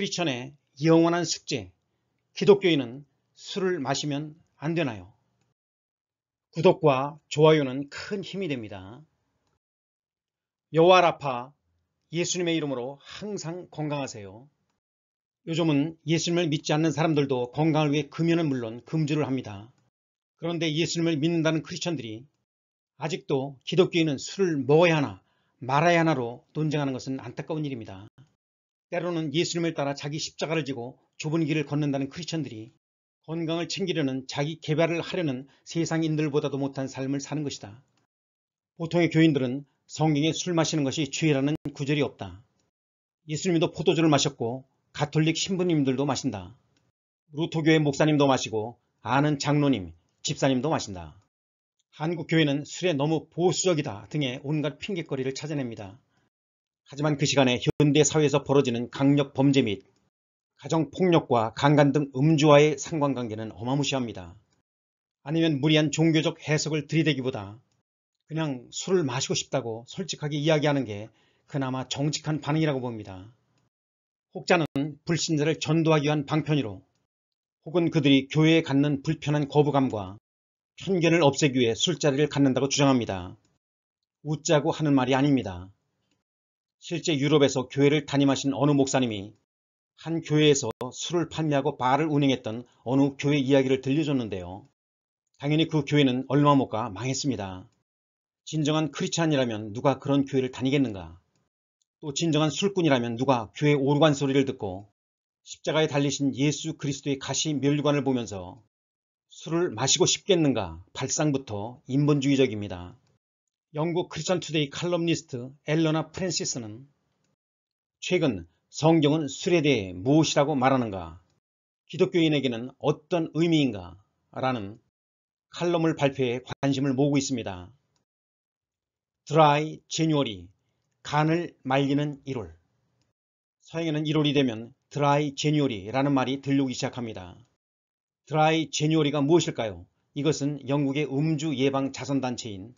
크리스천의 영원한 숙제 기독교인은 술을 마시면 안 되나요? 구독과 좋아요는 큰 힘이 됩니다. 여호와라파 예수님의 이름으로 항상 건강하세요. 요즘은 예수님을 믿지 않는 사람들도 건강을 위해 금연은 물론 금주를 합니다. 그런데 예수님을 믿는다는 크리스천들이 아직도 기독교인은 술을 먹어야 하나 말아야 하나로 논쟁하는 것은 안타까운 일입니다. 때로는 예수님을 따라 자기 십자가를 지고 좁은 길을 걷는다는 크리스천들이 건강을 챙기려는 자기 개발을 하려는 세상인들보다도 못한 삶을 사는 것이다. 보통의 교인들은 성경에 술 마시는 것이 죄라는 구절이 없다. 예수님도 포도주를 마셨고 가톨릭 신부님들도 마신다. 루토교회 목사님도 마시고 아는 장로님, 집사님도 마신다. 한국교회는 술에 너무 보수적이다 등의 온갖 핑계거리를 찾아냅니다. 하지만 그 시간에 현대 사회에서 벌어지는 강력 범죄 및 가정폭력과 강간 등 음주와의 상관관계는 어마무시합니다. 아니면 무리한 종교적 해석을 들이대기보다 그냥 술을 마시고 싶다고 솔직하게 이야기하는 게 그나마 정직한 반응이라고 봅니다. 혹자는 불신자를 전도하기 위한 방편으로 혹은 그들이 교회에 갖는 불편한 거부감과 편견을 없애기 위해 술자리를 갖는다고 주장합니다. 웃자고 하는 말이 아닙니다. 실제 유럽에서 교회를 담임하신 어느 목사님이 한 교회에서 술을 판매하고 바를 운행했던 어느 교회 이야기를 들려줬는데요. 당연히 그 교회는 얼마 못 가 망했습니다. 진정한 크리스찬이라면 누가 그런 교회를 다니겠는가? 또 진정한 술꾼이라면 누가 교회 오르간 소리를 듣고 십자가에 달리신 예수 그리스도의 가시 멸류관을 보면서 술을 마시고 싶겠는가 발상부터 인본주의적입니다. 영국 크리스천 투데이 칼럼니스트 엘러나 프랜시스는 최근 성경은 술에 대해 무엇이라고 말하는가? 기독교인에게는 어떤 의미인가? 라는 칼럼을 발표해 관심을 모으고 있습니다. 드라이 제뉴얼이 간을 말리는 1월 서양에는 1월이 되면 드라이 제뉴얼이라는 말이 들리기 시작합니다. 드라이 제뉴얼이가 무엇일까요? 이것은 영국의 음주 예방 자선단체인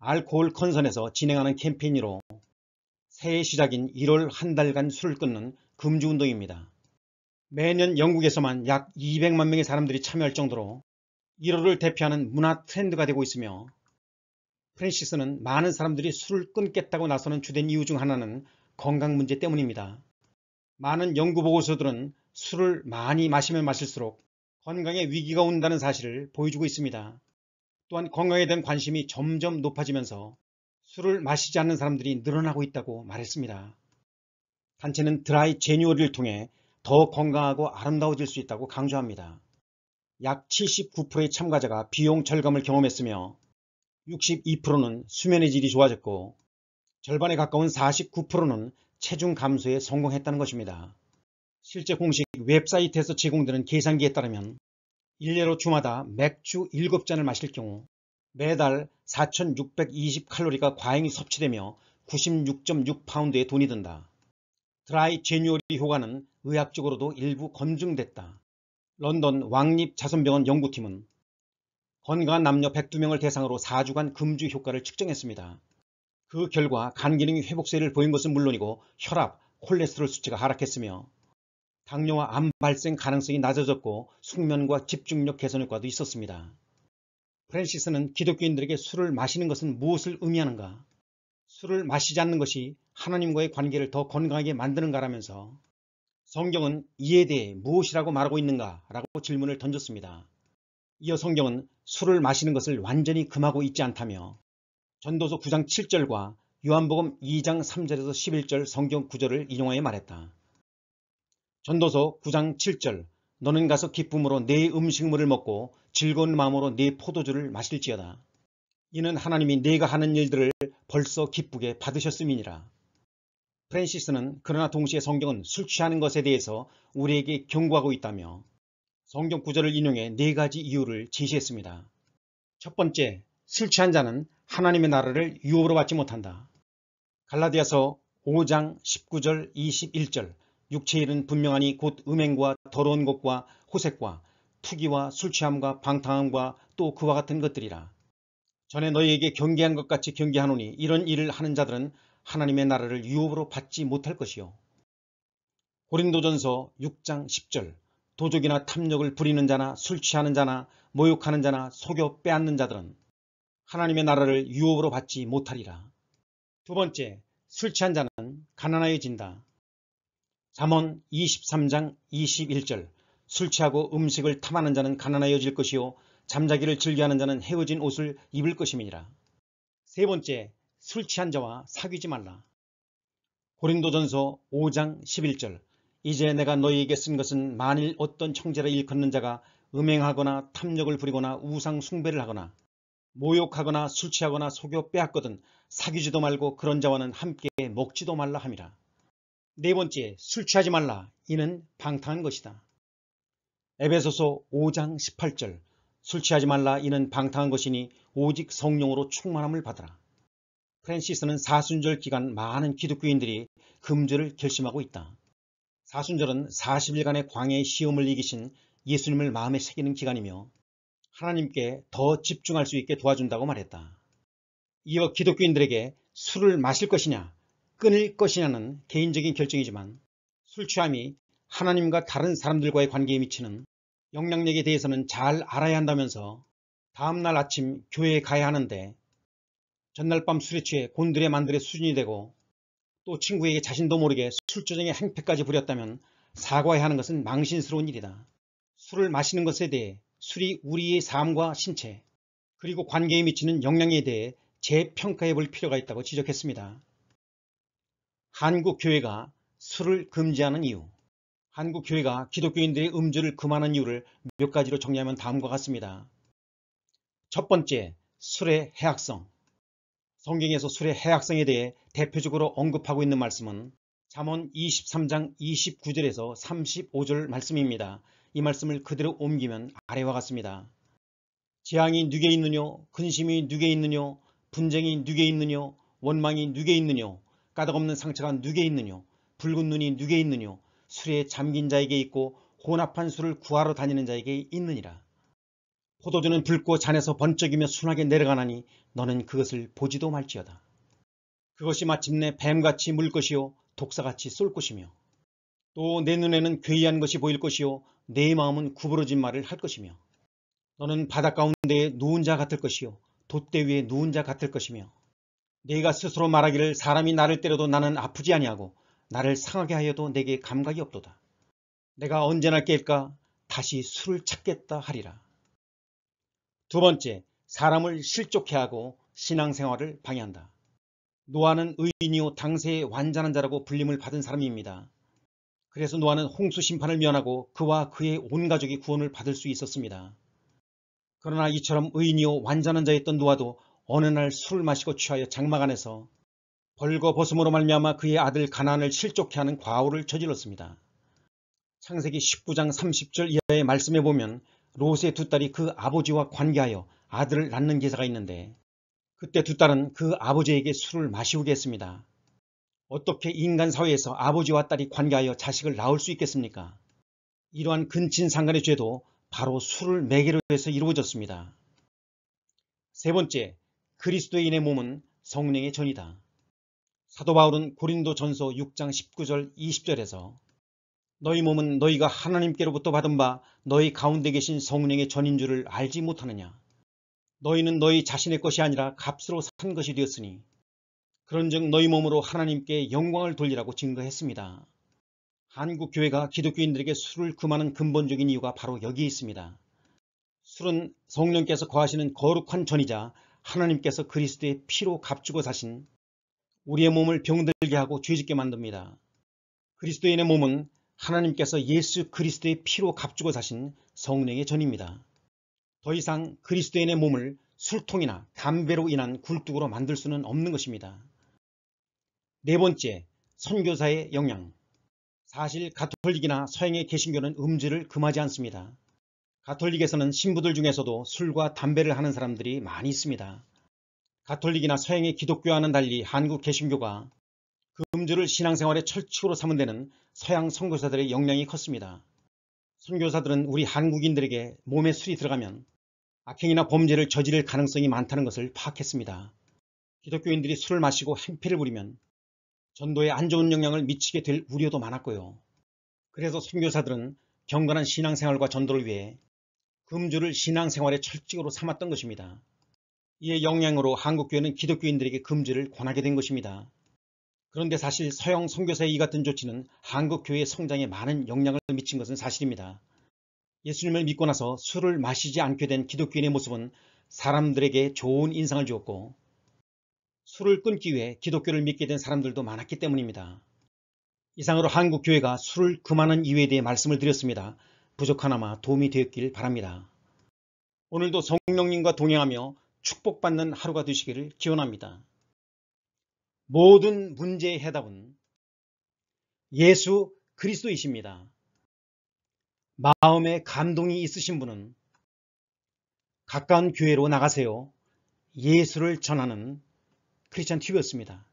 알코올 컨선에서 진행하는 캠페인으로 새해 시작인 1월 한 달간 술을 끊는 금주운동입니다. 매년 영국에서만 약 200만 명의 사람들이 참여할 정도로 1월을 대표하는 문화 트렌드가 되고 있으며 프랜시스는 많은 사람들이 술을 끊겠다고 나서는 주된 이유 중 하나는 건강 문제 때문입니다. 많은 연구 보고서들은 술을 많이 마시면 마실수록 건강에 위기가 온다는 사실을 보여주고 있습니다. 또한 건강에 대한 관심이 점점 높아지면서 술을 마시지 않는 사람들이 늘어나고 있다고 말했습니다. 단체는 드라이 제뉴얼을 통해 더 건강하고 아름다워질 수 있다고 강조합니다. 약 79%의 참가자가 비용 절감을 경험했으며 62%는 수면의 질이 좋아졌고 절반에 가까운 49%는 체중 감소에 성공했다는 것입니다. 실제 공식 웹사이트에서 제공되는 계산기에 따르면 일례로 주마다 맥주 7잔을 마실 경우 매달 4620칼로리가 과잉 이 섭취되며 96.6파운드의 돈이 든다. 드라이 제뉴얼리 효과는 의학적으로도 일부 검증됐다. 런던 왕립자선병원 연구팀은 건강한 남녀 102명을 대상으로 4주간 금주 효과를 측정했습니다. 그 결과 간 기능 이 회복세를 보인 것은 물론이고 혈압, 콜레스테롤 수치가 하락했으며 당뇨와 암 발생 가능성이 낮아졌고 숙면과 집중력 개선 효과도 있었습니다. 프랜시스는 기독교인들에게 술을 마시는 것은 무엇을 의미하는가? 술을 마시지 않는 것이 하나님과의 관계를 더 건강하게 만드는가라면서 성경은 이에 대해 무엇이라고 말하고 있는가? 라고 질문을 던졌습니다. 이어 성경은 술을 마시는 것을 완전히 금하고 있지 않다며 전도서 9장 7절과 요한복음 2장 3절에서 11절 성경 구절을 인용하여 말했다. 전도서 9장 7절 너는 가서 기쁨으로 내 음식물을 먹고 즐거운 마음으로 내 포도주를 마실지어다. 이는 하나님이 내가 하는 일들을 벌써 기쁘게 받으셨음이니라. 프랜시스는 그러나 동시에 성경은 술 취하는 것에 대해서 우리에게 경고하고 있다며 성경 구절을 인용해 네 가지 이유를 제시했습니다. 첫 번째, 술 취한 자는 하나님의 나라를 유업으로 받지 못한다. 갈라디아서 5장 19절 21절 육체일은 분명하니 곧 음행과 더러운 것과 호색과 투기와 술취함과 방탕함과 또 그와 같은 것들이라. 전에 너희에게 경계한 것 같이 경계하노니 이런 일을 하는 자들은 하나님의 나라를 유업으로 받지 못할 것이요. 고린도전서 6장 10절 도적이나 탐욕을 부리는 자나 술 취하는 자나 모욕하는 자나 속여 빼앗는 자들은 하나님의 나라를 유업으로 받지 못하리라. 두 번째, 술 취한 자는 가난하여진다. 잠언 23장 21절 술 취하고 음식을 탐하는 자는 가난하여질 것이요 잠자기를 즐겨하는 자는 헤어진 옷을 입을 것임이니라. 세 번째, 술 취한 자와 사귀지 말라. 고린도전서 5장 11절 이제 내가 너희에게 쓴 것은 만일 어떤 청제를 일컫는 자가 음행하거나 탐욕을 부리거나 우상 숭배를 하거나 모욕하거나 술 취하거나 속여 빼앗거든 사귀지도 말고 그런 자와는 함께 먹지도 말라 함이라. 네 번째, 술 취하지 말라. 이는 방탕한 것이다. 에베소서 5장 18절 술 취하지 말라. 이는 방탕한 것이니 오직 성령으로 충만함을 받으라. 프랜시스는 사순절 기간 많은 기독교인들이 금주를 결심하고 있다. 사순절은 40일간의 광야의 시험을 이기신 예수님을 마음에 새기는 기간이며 하나님께 더 집중할 수 있게 도와준다고 말했다. 이어 기독교인들에게 술을 마실 것이냐 끊을 것이냐는 개인적인 결정이지만 술 취함이 하나님과 다른 사람들과의 관계에 미치는 영향력에 대해서는 잘 알아야 한다면서 다음날 아침 교회에 가야 하는데 전날 밤 술에 취해 곤드레 만드레 수준이 되고 또 친구에게 자신도 모르게 술조정의 행패까지 부렸다면 사과해야 하는 것은 망신스러운 일이다. 술을 마시는 것에 대해 술이 우리의 삶과 신체 그리고 관계에 미치는 영향에 대해 재평가해 볼 필요가 있다고 지적했습니다. 한국교회가 술을 금지하는 이유 한국교회가 기독교인들의 음주를 금하는 이유를 몇 가지로 정리하면 다음과 같습니다. 첫 번째, 술의 해악성 성경에서 술의 해악성에 대해 대표적으로 언급하고 있는 말씀은 잠언 23장 29절에서 35절 말씀입니다. 이 말씀을 그대로 옮기면 아래와 같습니다. 재앙이 누게 있느뇨? 근심이 누게 있느뇨? 분쟁이 누게 있느뇨? 원망이 누게 있느뇨? 까닭없는 상처가 누게 있느뇨 붉은 눈이 누게 있느뇨 술에 잠긴 자에게 있고 혼합한 술을 구하러 다니는 자에게 있느니라 포도주는 붉고 잔에서 번쩍이며 순하게 내려가나니 너는 그것을 보지도 말지어다 그것이 마침내 뱀같이 물 것이요 독사같이 쏠 것이며 또 내 눈에는 괴이한 것이 보일 것이요 내 마음은 구부러진 말을 할 것이며 너는 바닷 가운데에 누운 자 같을 것이요 돛대 위에 누운 자 같을 것이며 네가 스스로 말하기를 사람이 나를 때려도 나는 아프지 아니하고 나를 상하게 하여도 내게 감각이 없도다. 내가 언제나 깰까 다시 술을 찾겠다 하리라. 두 번째, 사람을 실족해 하고 신앙생활을 방해한다. 노아는 의인이요 당세의 완전한 자라고 불림을 받은 사람입니다. 그래서 노아는 홍수 심판을 면하고 그와 그의 온 가족이 구원을 받을 수 있었습니다. 그러나 이처럼 의인이요 완전한 자였던 노아도 어느 날 술을 마시고 취하여 장막 안에서 벌거 벗음으로 말미암아 그의 아들 가난을 실족케 하는 과오를 저질렀습니다. 창세기 19장 30절 이하의 말씀에 보면 롯의 두 딸이 그 아버지와 관계하여 아들을 낳는 기사가 있는데 그때 두 딸은 그 아버지에게 술을 마시우게 했습니다. 어떻게 인간 사회에서 아버지와 딸이 관계하여 자식을 낳을 수 있겠습니까? 이러한 근친상간의 죄도 바로 술을 매개로 해서 이루어졌습니다. 세 번째, 그리스도인의 몸은 성령의 전이다. 사도 바울은 고린도 전서 6장 19절 20절에서 너희 몸은 너희가 하나님께로부터 받은 바 너희 가운데 계신 성령의 전인 줄을 알지 못하느냐. 너희는 너희 자신의 것이 아니라 값으로 산 것이 되었으니 그런즉 너희 몸으로 하나님께 영광을 돌리라고 증거했습니다. 한국 교회가 기독교인들에게 술을 금하는 근본적인 이유가 바로 여기 있습니다. 술은 성령께서 거하시는 거룩한 전이자 하나님께서 그리스도의 피로 값주고 사신 우리의 몸을 병들게 하고 죄짓게 만듭니다. 그리스도인의 몸은 하나님께서 예수 그리스도의 피로 값주고 사신 성령의 전입니다. 더 이상 그리스도인의 몸을 술통이나 담배로 인한 굴뚝으로 만들 수는 없는 것입니다. 네 번째, 선교사의 영향 사실 가톨릭이나 서양의 개신교는 음주를 금하지 않습니다. 가톨릭에서는 신부들 중에서도 술과 담배를 하는 사람들이 많이 있습니다. 가톨릭이나 서양의 기독교와는 달리 한국 개신교가 금주를 그 신앙생활의 철칙으로 삼은 데는 서양 선교사들의 영향이 컸습니다. 선교사들은 우리 한국인들에게 몸에 술이 들어가면 악행이나 범죄를 저지를 가능성이 많다는 것을 파악했습니다. 기독교인들이 술을 마시고 행패를 부리면 전도에 안 좋은 영향을 미치게 될 우려도 많았고요. 그래서 선교사들은 경건한 신앙생활과 전도를 위해 금주를 신앙생활의 철칙으로 삼았던 것입니다. 이에 영향으로 한국교회는 기독교인들에게 금주를 권하게 된 것입니다. 그런데 사실 서양 선교사의 이 같은 조치는 한국교회의 성장에 많은 영향을 미친 것은 사실입니다. 예수님을 믿고 나서 술을 마시지 않게 된 기독교인의 모습은 사람들에게 좋은 인상을 주었고 술을 끊기 위해 기독교를 믿게 된 사람들도 많았기 때문입니다. 이상으로 한국교회가 술을 금하는 이유에 대해 말씀을 드렸습니다. 부족하나마 도움이 되었길 바랍니다. 오늘도 성령님과 동행하며 축복받는 하루가 되시기를 기원합니다. 모든 문제의 해답은 예수 그리스도이십니다. 마음에 감동이 있으신 분은 가까운 교회로 나가세요. 예수를 전하는 크리스찬 TV였습니다.